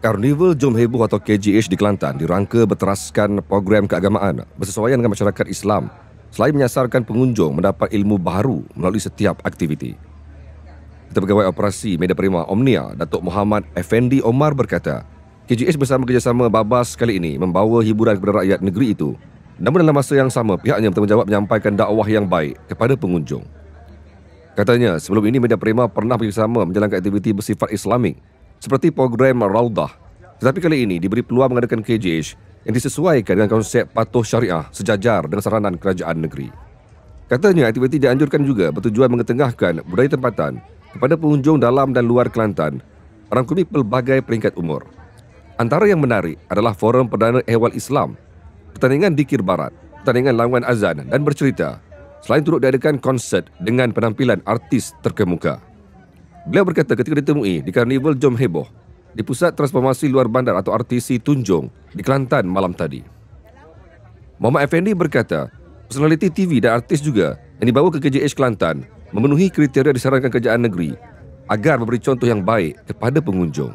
Karnival Jom Heboh atau KJH di Kelantan dirangka berteraskan program keagamaan bersesuaian dengan masyarakat Islam selain menyasarkan pengunjung mendapat ilmu baru melalui setiap aktiviti. Ketua Pegawai Operasi Media Prima Omnia, Datuk Muhammad Effendi Omar berkata, KJH bersama kerjasama Babas kali ini membawa hiburan kepada rakyat negeri itu. Namun dalam masa yang sama, pihaknya bertanggungjawab menyampaikan dakwah yang baik kepada pengunjung. Katanya, sebelum ini Media Prima pernah bersama menjalankan aktiviti bersifat islamik seperti program Raudah tetapi kali ini diberi peluang mengadakan KJH yang disesuaikan dengan konsep patuh syariah sejajar dengan saranan kerajaan negeri. Katanya aktiviti dianjurkan juga bertujuan mengetengahkan budaya tempatan kepada pengunjung dalam dan luar Kelantan merangkumi pelbagai peringkat umur. Antara yang menarik adalah forum perdana ehwal Islam, pertandingan dikir barat, pertandingan lawan azan dan bercerita. Selain turut diadakan konsert dengan penampilan artis terkemuka. Beliau berkata ketika ditemui di Carnival Jom Heboh di Pusat Transformasi Luar Bandar atau RTC Tunjung di Kelantan malam tadi. Muhammad Effendi berkata, personaliti TV dan artis juga yang dibawa ke KJH Kelantan memenuhi kriteria disarankan kerjaan negeri agar memberi contoh yang baik kepada pengunjung.